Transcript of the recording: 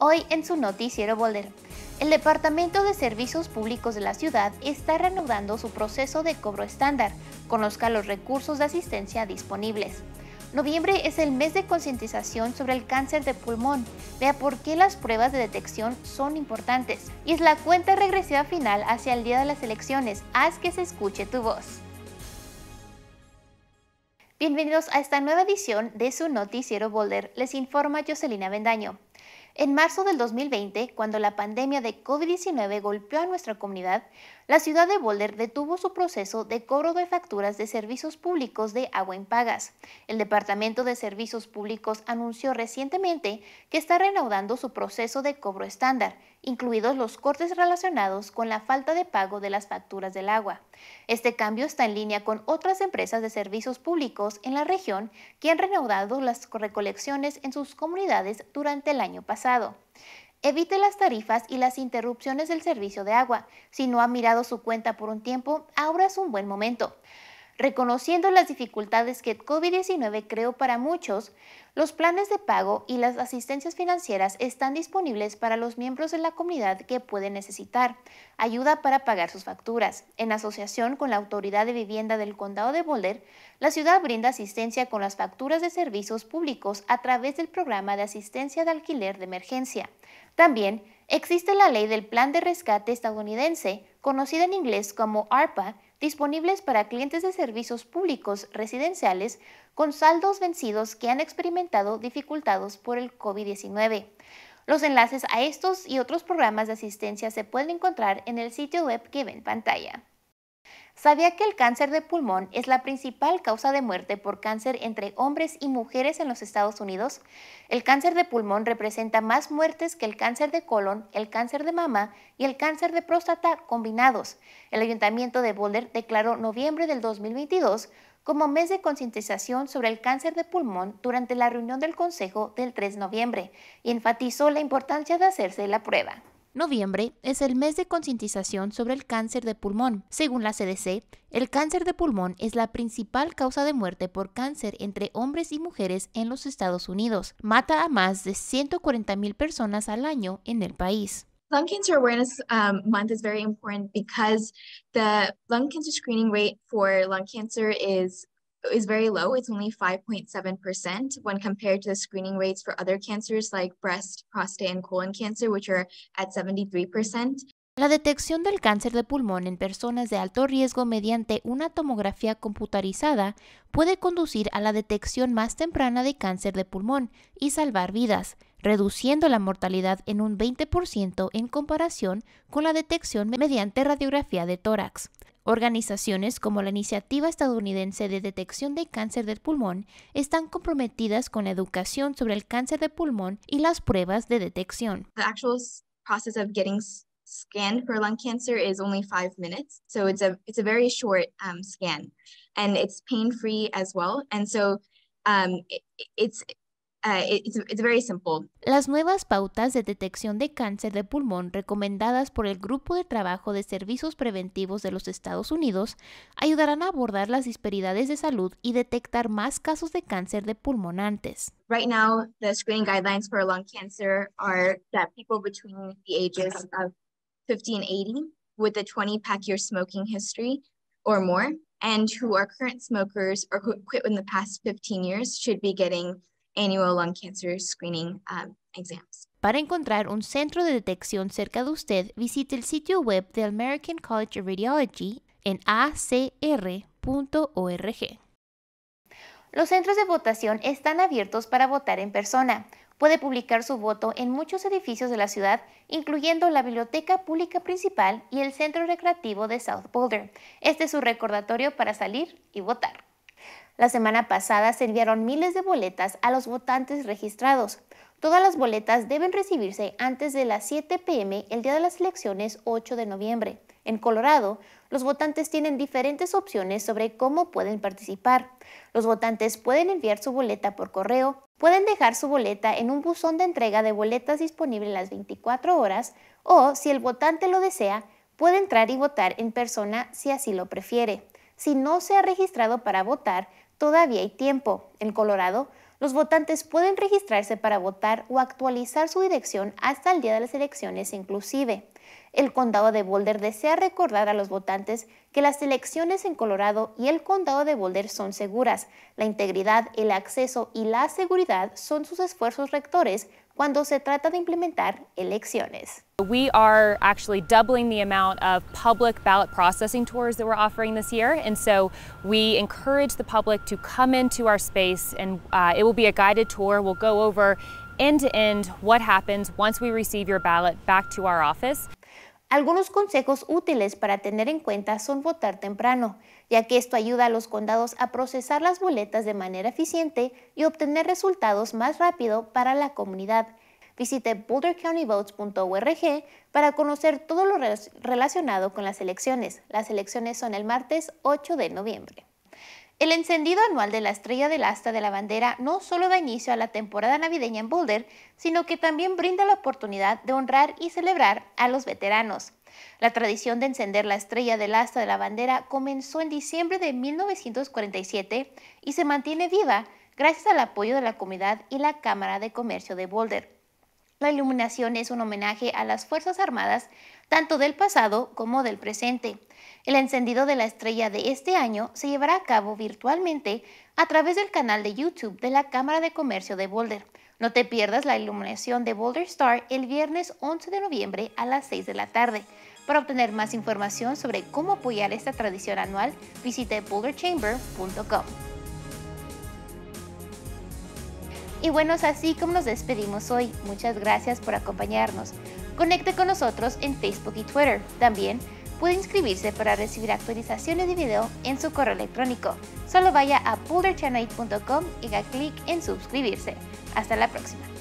Hoy en su noticiero Boulder, el Departamento de Servicios Públicos de la ciudad está reanudando su proceso de cobro estándar, conozca los recursos de asistencia disponibles. Noviembre es el mes de concientización sobre el cáncer de pulmón. Vea por qué las pruebas de detección son importantes. Y es la cuenta regresiva final hacia el día de las elecciones. Haz que se escuche tu voz. Bienvenidos a esta nueva edición de su noticiero Boulder. Les informa Jocelina Bendaño. En marzo del 2020, cuando la pandemia de COVID-19 golpeó a nuestra comunidad, la ciudad de Boulder detuvo su proceso de cobro de facturas de servicios públicos de agua impagas. El Departamento de Servicios Públicos anunció recientemente que está reanudando su proceso de cobro estándar, incluidos los cortes relacionados con la falta de pago de las facturas del agua. Este cambio está en línea con otras empresas de servicios públicos en la región que han reanudado las recolecciones en sus comunidades durante el año pasado. Evite las tarifas y las interrupciones del servicio de agua. Si no ha mirado su cuenta por un tiempo, ahora es un buen momento. Reconociendo las dificultades que COVID-19 creó para muchos, los planes de pago y las asistencias financieras están disponibles para los miembros de la comunidad que pueden necesitar ayuda para pagar sus facturas. En asociación con la Autoridad de Vivienda del Condado de Boulder, la ciudad brinda asistencia con las facturas de servicios públicos a través del programa de asistencia de alquiler de emergencia. También existe la ley del Plan de Rescate estadounidense, conocida en inglés como ARPA, disponibles para clientes de servicios públicos residenciales con saldos vencidos que han experimentado dificultades por el COVID-19. Los enlaces a estos y otros programas de asistencia se pueden encontrar en el sitio web que ven pantalla. ¿Sabía que el cáncer de pulmón es la principal causa de muerte por cáncer entre hombres y mujeres en los Estados Unidos? El cáncer de pulmón representa más muertes que el cáncer de colon, el cáncer de mama y el cáncer de próstata combinados. El Ayuntamiento de Boulder declaró noviembre del 2022 como mes de concientización sobre el cáncer de pulmón durante la reunión del Consejo del 3 de noviembre y enfatizó la importancia de hacerse la prueba. Noviembre es el mes de concientización sobre el cáncer de pulmón. Según la CDC, el cáncer de pulmón es la principal causa de muerte por cáncer entre hombres y mujeres en los Estados Unidos. Mata a más de 140.000 personas al año en el país. Lung Cancer Awareness um, Month is very important because the lung cancer screening rate for lung cancer is la detección del cáncer de pulmón en personas de alto riesgo mediante una tomografía computarizada puede conducir a la detección más temprana de cáncer de pulmón y salvar vidas, reduciendo la mortalidad en un 20% en comparación con la detección mediante radiografía de tórax. Organizaciones como la Iniciativa Estadounidense de Detección de Cáncer del Pulmón están comprometidas con la educación sobre el cáncer de pulmón y las pruebas de detección. The actual process of getting scanned for lung cancer is only five minutes, so it's a it's a very short um, scan, and it's pain free as well. And so um, it, it's Ah, e, it's, very simple. Las nuevas pautas de detección de cáncer de pulmón recomendadas por el Grupo de Trabajo de Servicios Preventivos de los Estados Unidos ayudarán a abordar las disparidades de salud y detectar más casos de cáncer de pulmón antes. Right now, the screening guidelines for lung cancer are that people between the ages of 15 and 80 with a 20 pack year smoking history or more and who are current smokers or who quit in the past 15 years should be getting lung cancer screening um, exams. Para encontrar un centro de detección cerca de usted, visite el sitio web de American College of Radiology en acr.org. Los centros de votación están abiertos para votar en persona. Puede publicar su voto en muchos edificios de la ciudad, incluyendo la Biblioteca Pública Principal y el Centro Recreativo de South Boulder. Este es su recordatorio para salir y votar. La semana pasada se enviaron miles de boletas a los votantes registrados. Todas las boletas deben recibirse antes de las 7 pm el día de las elecciones 8 de noviembre. En Colorado, los votantes tienen diferentes opciones sobre cómo pueden participar. Los votantes pueden enviar su boleta por correo, pueden dejar su boleta en un buzón de entrega de boletas disponible las 24 horas o, si el votante lo desea, puede entrar y votar en persona si así lo prefiere. Si no se ha registrado para votar, Todavía hay tiempo. En Colorado, los votantes pueden registrarse para votar o actualizar su dirección hasta el día de las elecciones inclusive. El condado de Boulder desea recordar a los votantes que las elecciones en Colorado y el condado de Boulder son seguras. La integridad, el acceso y la seguridad son sus esfuerzos rectores cuando se trata de implementar elecciones. We are actually doubling the amount of public ballot processing tours that we're offering this year. And so we encourage the public to come into our space and uh, it will be a guided tour. We'll go over end to end what happens once we receive your ballot back to our office. Algunos consejos útiles para tener en cuenta son votar temprano, ya que esto ayuda a los condados a procesar las boletas de manera eficiente y obtener resultados más rápido para la comunidad. Visite bouldercountyvotes.org para conocer todo lo relacionado con las elecciones. Las elecciones son el martes 8 de noviembre. El encendido anual de la estrella del asta de la bandera no solo da inicio a la temporada navideña en Boulder, sino que también brinda la oportunidad de honrar y celebrar a los veteranos. La tradición de encender la estrella del asta de la bandera comenzó en diciembre de 1947 y se mantiene viva gracias al apoyo de la comunidad y la Cámara de Comercio de Boulder. La iluminación es un homenaje a las Fuerzas Armadas tanto del pasado como del presente. El encendido de la estrella de este año se llevará a cabo virtualmente a través del canal de YouTube de la Cámara de Comercio de Boulder. No te pierdas la iluminación de Boulder Star el viernes 11 de noviembre a las 6 de la tarde. Para obtener más información sobre cómo apoyar esta tradición anual, visite boulderchamber.com. Y bueno, es así como nos despedimos hoy. Muchas gracias por acompañarnos. Conecte con nosotros en Facebook y Twitter. También puede inscribirse para recibir actualizaciones de video en su correo electrónico. Solo vaya a boulderchannel.com y haga clic en suscribirse. Hasta la próxima.